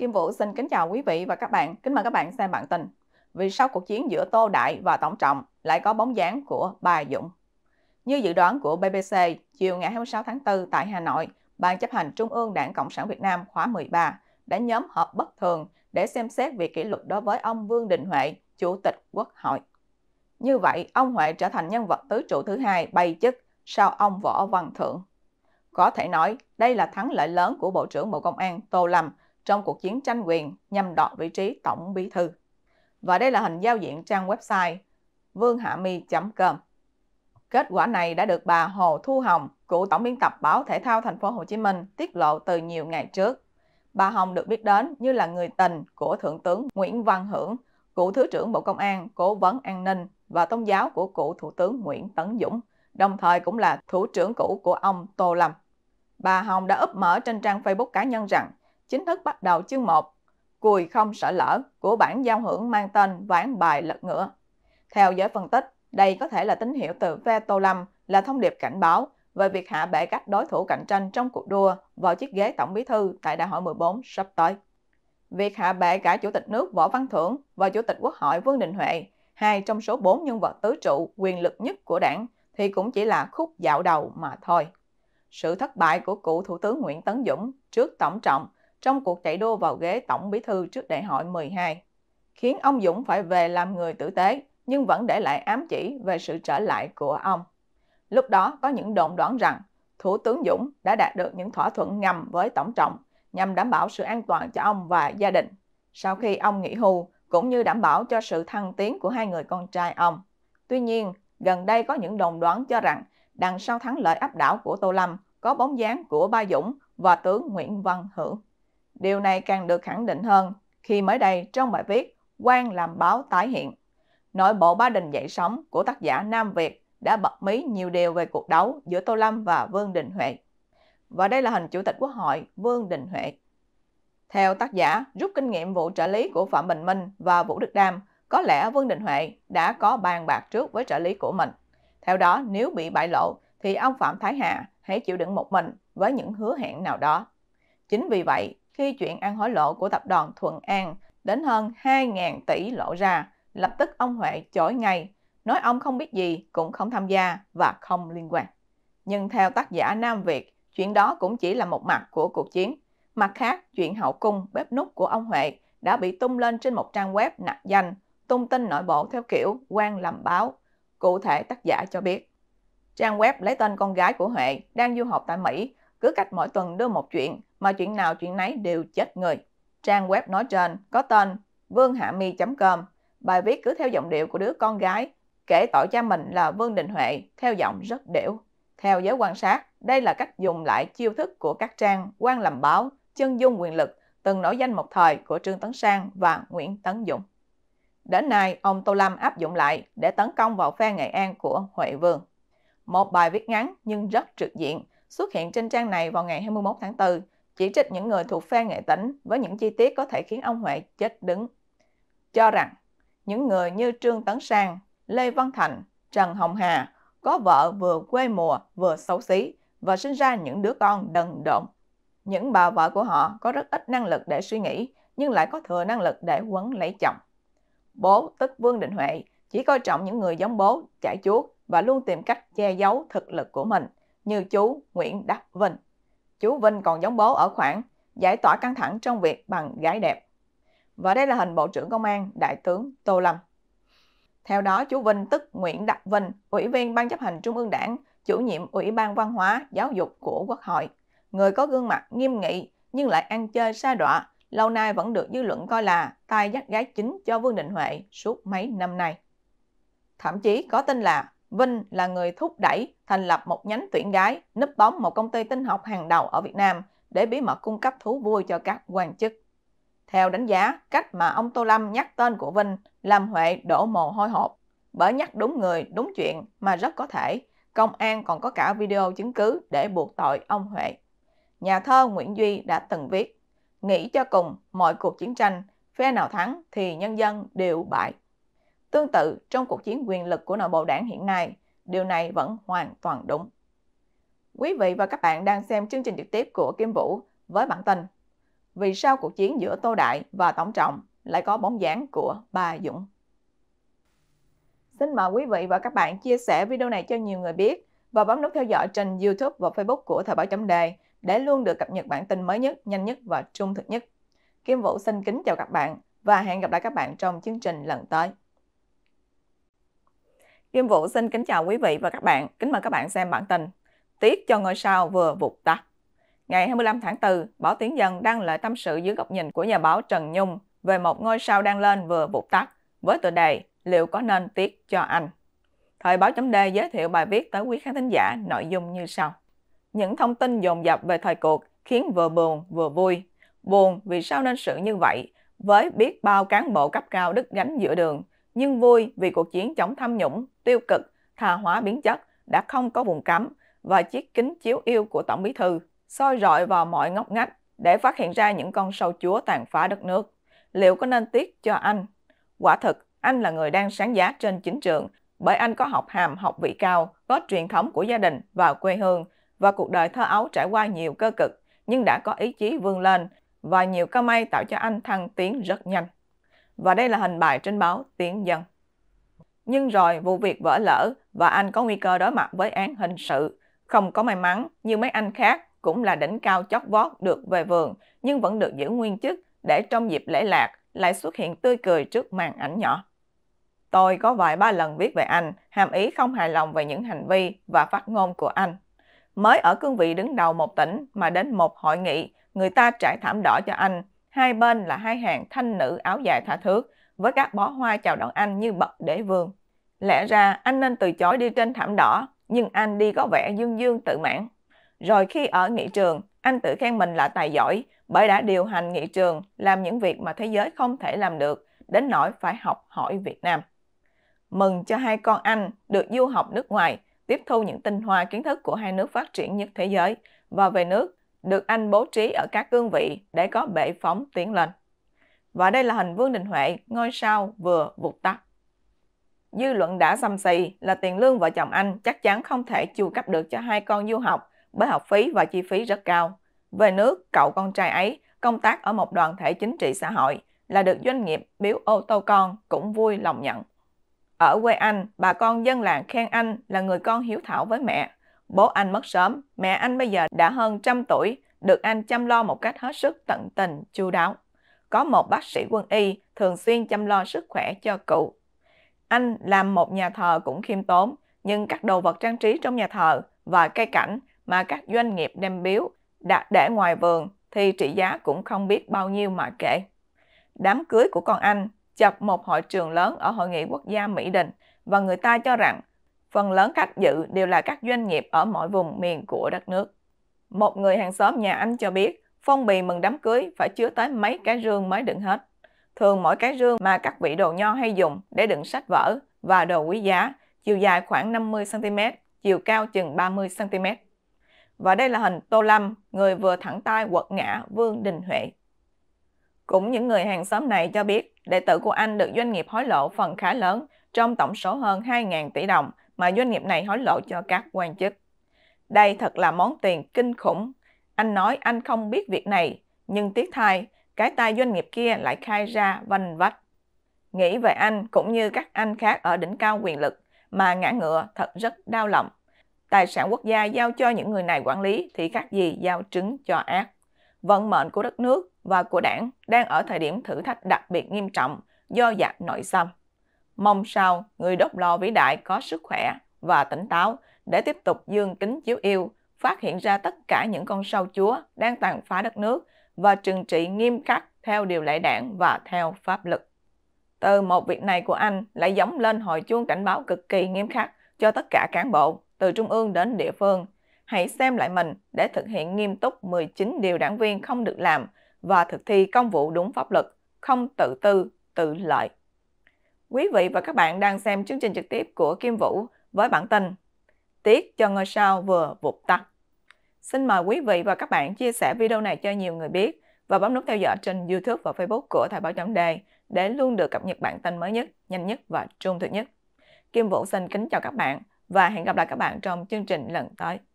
Kim Vũ xin kính chào quý vị và các bạn. Kính mời các bạn xem bản tin. Vì sau cuộc chiến giữa Tô Đại và Tổng Trọng lại có bóng dáng của bà Dũng? Như dự đoán của BBC, chiều ngày 26 tháng 4 tại Hà Nội, Ban chấp hành Trung ương Đảng Cộng sản Việt Nam khóa 13 đã nhóm họp bất thường để xem xét việc kỷ luật đối với ông Vương Đình Huệ, Chủ tịch Quốc hội. Như vậy, ông Huệ trở thành nhân vật tứ trụ thứ hai bay chức sau ông Võ Văn thượng Có thể nói, đây là thắng lợi lớn của Bộ trưởng Bộ Công an Tô Lâm trong cuộc chiến tranh quyền nhằm đoạt vị trí tổng bí thư. Và đây là hình giao diện trang website vương com Kết quả này đã được bà Hồ Thu Hồng, cựu tổng biên tập báo thể thao thành phố Hồ Chí Minh tiết lộ từ nhiều ngày trước. Bà Hồng được biết đến như là người tình của Thượng tướng Nguyễn Văn Hưởng, cựu Thứ trưởng Bộ Công an, cố vấn an ninh và tôn giáo của cựu Thủ tướng Nguyễn Tấn Dũng, đồng thời cũng là thủ trưởng cũ của ông Tô Lâm. Bà Hồng đã úp mở trên trang Facebook cá nhân rằng chính thức bắt đầu chương 1, cùi không sợ lỡ của bản giao hưởng mang tên ván bài lật ngựa Theo giới phân tích, đây có thể là tín hiệu từ ve tô lâm là thông điệp cảnh báo về việc hạ bệ cách đối thủ cạnh tranh trong cuộc đua vào chiếc ghế tổng bí thư tại đại hội 14 sắp tới. Việc hạ bệ cả Chủ tịch nước Võ Văn Thưởng và Chủ tịch Quốc hội Vương Đình Huệ, hai trong số bốn nhân vật tứ trụ quyền lực nhất của đảng, thì cũng chỉ là khúc dạo đầu mà thôi. Sự thất bại của cựu Thủ tướng Nguyễn Tấn Dũng trước Tổng Trọng trong cuộc chạy đua vào ghế tổng bí thư trước đại hội 12, khiến ông Dũng phải về làm người tử tế nhưng vẫn để lại ám chỉ về sự trở lại của ông. Lúc đó có những đồn đoán rằng Thủ tướng Dũng đã đạt được những thỏa thuận ngầm với Tổng trọng nhằm đảm bảo sự an toàn cho ông và gia đình. Sau khi ông nghỉ hưu, cũng như đảm bảo cho sự thăng tiến của hai người con trai ông. Tuy nhiên, gần đây có những đồn đoán cho rằng đằng sau thắng lợi áp đảo của Tô Lâm có bóng dáng của Ba Dũng và tướng Nguyễn Văn Hưởng. Điều này càng được khẳng định hơn khi mới đây trong bài viết quan làm báo tái hiện. Nội bộ Ba Đình dậy sóng của tác giả Nam Việt đã bật mí nhiều điều về cuộc đấu giữa Tô Lâm và Vương Đình Huệ. Và đây là hình Chủ tịch Quốc hội Vương Đình Huệ. Theo tác giả, rút kinh nghiệm vụ trợ lý của Phạm Bình Minh và Vũ Đức Đam, có lẽ Vương Đình Huệ đã có bàn bạc trước với trợ lý của mình. Theo đó, nếu bị bại lộ, thì ông Phạm Thái Hà hãy chịu đựng một mình với những hứa hẹn nào đó. Chính vì vậy, khi chuyện ăn hối lộ của tập đoàn Thuận An đến hơn 2.000 tỷ lộ ra, lập tức ông Huệ chối ngay, nói ông không biết gì, cũng không tham gia và không liên quan. Nhưng theo tác giả Nam Việt, chuyện đó cũng chỉ là một mặt của cuộc chiến. Mặt khác, chuyện hậu cung bếp nút của ông Huệ đã bị tung lên trên một trang web nạc danh, tung tin nội bộ theo kiểu quan làm báo. Cụ thể tác giả cho biết, trang web lấy tên con gái của Huệ đang du học tại Mỹ, cứ cách mỗi tuần đưa một chuyện mà chuyện nào chuyện nấy đều chết người. Trang web nói trên có tên vương.hami.com. Bài viết cứ theo giọng điệu của đứa con gái, kể tội cha mình là Vương Đình Huệ, theo giọng rất đểu. Theo giới quan sát, đây là cách dùng lại chiêu thức của các trang quan làm báo, chân dung quyền lực, từng nổi danh một thời của Trương Tấn Sang và Nguyễn Tấn Dũng. Đến nay, ông Tô Lâm áp dụng lại để tấn công vào phe Nghệ An của Huệ Vương. Một bài viết ngắn nhưng rất trực diện xuất hiện trên trang này vào ngày 21 tháng 4 chỉ trích những người thuộc phe nghệ tĩnh với những chi tiết có thể khiến ông Huệ chết đứng. Cho rằng những người như Trương Tấn Sang, Lê Văn Thành, Trần Hồng Hà có vợ vừa quê mùa vừa xấu xí và sinh ra những đứa con đần độn. Những bà vợ của họ có rất ít năng lực để suy nghĩ nhưng lại có thừa năng lực để quấn lấy chồng. Bố tức Vương Đình Huệ chỉ coi trọng những người giống bố, chạy chuốt và luôn tìm cách che giấu thực lực của mình như chú Nguyễn Đắc Vinh. Chú Vinh còn giống bố ở khoảng giải tỏa căng thẳng trong việc bằng gái đẹp. Và đây là hình Bộ trưởng Công an Đại tướng Tô Lâm. Theo đó, chú Vinh tức Nguyễn đặc Vinh, Ủy viên Ban chấp hành Trung ương Đảng, chủ nhiệm Ủy ban Văn hóa, Giáo dục của Quốc hội. Người có gương mặt nghiêm nghị nhưng lại ăn chơi xa đọa, lâu nay vẫn được dư luận coi là tai dắt gái chính cho Vương Đình Huệ suốt mấy năm nay. Thậm chí có tin là Vinh là người thúc đẩy thành lập một nhánh tuyển gái, núp bóng một công ty tinh học hàng đầu ở Việt Nam để bí mật cung cấp thú vui cho các quan chức. Theo đánh giá, cách mà ông Tô Lâm nhắc tên của Vinh làm Huệ đổ mồ hôi hột, bởi nhắc đúng người, đúng chuyện mà rất có thể công an còn có cả video chứng cứ để buộc tội ông Huệ. Nhà thơ Nguyễn Duy đã từng viết, nghĩ cho cùng mọi cuộc chiến tranh, phe nào thắng thì nhân dân đều bại. Tương tự, trong cuộc chiến quyền lực của nội bộ đảng hiện nay, điều này vẫn hoàn toàn đúng. Quý vị và các bạn đang xem chương trình trực tiếp của Kim Vũ với bản tin Vì sao cuộc chiến giữa Tô Đại và Tổng Trọng lại có bóng dáng của bà Dũng? Xin mời quý vị và các bạn chia sẻ video này cho nhiều người biết và bấm nút theo dõi trên YouTube và Facebook của Thời báo chấm đề để luôn được cập nhật bản tin mới nhất, nhanh nhất và trung thực nhất. Kim Vũ xin kính chào các bạn và hẹn gặp lại các bạn trong chương trình lần tới. Kim Vũ xin kính chào quý vị và các bạn. Kính mời các bạn xem bản tin. Tiết cho ngôi sao vừa vụt tắt. Ngày 25 tháng 4, báo Tiếng Dân đăng lời tâm sự dưới góc nhìn của nhà báo Trần Nhung về một ngôi sao đang lên vừa vụt tắt với tựa đề Liệu có nên tiết cho anh? Thời báo chấm D giới thiệu bài viết tới quý khán thính giả nội dung như sau. Những thông tin dồn dập về thời cuộc khiến vừa buồn vừa vui. Buồn vì sao nên sự như vậy với biết bao cán bộ cấp cao đứt gánh giữa đường nhưng vui vì cuộc chiến chống tham nhũng, tiêu cực, thà hóa biến chất đã không có vùng cấm và chiếc kính chiếu yêu của Tổng Bí Thư soi rọi vào mọi ngóc ngách để phát hiện ra những con sâu chúa tàn phá đất nước. Liệu có nên tiếc cho anh? Quả thực, anh là người đang sáng giá trên chính trường bởi anh có học hàm học vị cao, có truyền thống của gia đình và quê hương và cuộc đời thơ ấu trải qua nhiều cơ cực nhưng đã có ý chí vươn lên và nhiều cơ may tạo cho anh thăng tiến rất nhanh và đây là hình bài trên báo Tiếng Dân. Nhưng rồi vụ việc vỡ lỡ và anh có nguy cơ đối mặt với án hình sự. Không có may mắn như mấy anh khác cũng là đỉnh cao chót vót được về vườn nhưng vẫn được giữ nguyên chức để trong dịp lễ lạc lại xuất hiện tươi cười trước màn ảnh nhỏ. Tôi có vài ba lần viết về anh, hàm ý không hài lòng về những hành vi và phát ngôn của anh. Mới ở cương vị đứng đầu một tỉnh mà đến một hội nghị, người ta trải thảm đỏ cho anh Hai bên là hai hàng thanh nữ áo dài thả thước với các bó hoa chào đón anh như bậc đế vương. Lẽ ra anh nên từ chối đi trên thảm đỏ, nhưng anh đi có vẻ dương dương tự mãn. Rồi khi ở nghị trường, anh tự khen mình là tài giỏi bởi đã điều hành nghị trường làm những việc mà thế giới không thể làm được, đến nỗi phải học hỏi Việt Nam. Mừng cho hai con anh được du học nước ngoài, tiếp thu những tinh hoa kiến thức của hai nước phát triển nhất thế giới và về nước được anh bố trí ở các cương vị để có bệ phóng tiến lên. Và đây là hình Vương Đình Huệ, ngôi sao vừa vụt tắt. Dư luận đã xăm xì là tiền lương vợ chồng anh chắc chắn không thể chu cấp được cho hai con du học bởi học phí và chi phí rất cao. Về nước, cậu con trai ấy công tác ở một đoàn thể chính trị xã hội là được doanh nghiệp biếu ô tô con cũng vui lòng nhận. Ở quê anh, bà con dân làng khen anh là người con hiếu thảo với mẹ, Bố anh mất sớm, mẹ anh bây giờ đã hơn trăm tuổi, được anh chăm lo một cách hết sức tận tình, chu đáo. Có một bác sĩ quân y thường xuyên chăm lo sức khỏe cho cụ. Anh làm một nhà thờ cũng khiêm tốn, nhưng các đồ vật trang trí trong nhà thờ và cây cảnh mà các doanh nghiệp đem biếu đặt để ngoài vườn thì trị giá cũng không biết bao nhiêu mà kể. Đám cưới của con anh chập một hội trường lớn ở Hội nghị quốc gia Mỹ Đình và người ta cho rằng phần lớn khách dự đều là các doanh nghiệp ở mọi vùng miền của đất nước. Một người hàng xóm nhà anh cho biết, phong bì mừng đám cưới phải chứa tới mấy cái rương mới đựng hết. Thường mỗi cái rương mà các vị đồ nho hay dùng để đựng sách vở và đồ quý giá, chiều dài khoảng 50cm, chiều cao chừng 30cm. Và đây là hình Tô Lâm, người vừa thẳng tay quật ngã Vương Đình Huệ. Cũng những người hàng xóm này cho biết, đệ tử của anh được doanh nghiệp hối lộ phần khá lớn trong tổng số hơn 2.000 tỷ đồng mà doanh nghiệp này hối lộ cho các quan chức. Đây thật là món tiền kinh khủng. Anh nói anh không biết việc này, nhưng tiếc thay, cái tay doanh nghiệp kia lại khai ra vanh vách. Nghĩ về anh cũng như các anh khác ở đỉnh cao quyền lực mà ngã ngựa thật rất đau lòng. Tài sản quốc gia giao cho những người này quản lý thì khác gì giao trứng cho ác. Vận mệnh của đất nước và của đảng đang ở thời điểm thử thách đặc biệt nghiêm trọng do giặc nội xâm. Mong sao người đốc lò vĩ đại có sức khỏe và tỉnh táo để tiếp tục dương kính chiếu yêu, phát hiện ra tất cả những con sâu chúa đang tàn phá đất nước và trừng trị nghiêm khắc theo điều lệ đảng và theo pháp luật. Từ một việc này của anh lại giống lên hồi chuông cảnh báo cực kỳ nghiêm khắc cho tất cả cán bộ, từ trung ương đến địa phương. Hãy xem lại mình để thực hiện nghiêm túc 19 điều đảng viên không được làm và thực thi công vụ đúng pháp luật, không tự tư, tự lợi. Quý vị và các bạn đang xem chương trình trực tiếp của Kim Vũ với bản tin Tiếc cho ngôi sao vừa vụt tắt. Xin mời quý vị và các bạn chia sẻ video này cho nhiều người biết và bấm nút theo dõi trên YouTube và Facebook của Thời báo chấm đề để luôn được cập nhật bản tin mới nhất, nhanh nhất và trung thực nhất. Kim Vũ xin kính chào các bạn và hẹn gặp lại các bạn trong chương trình lần tới.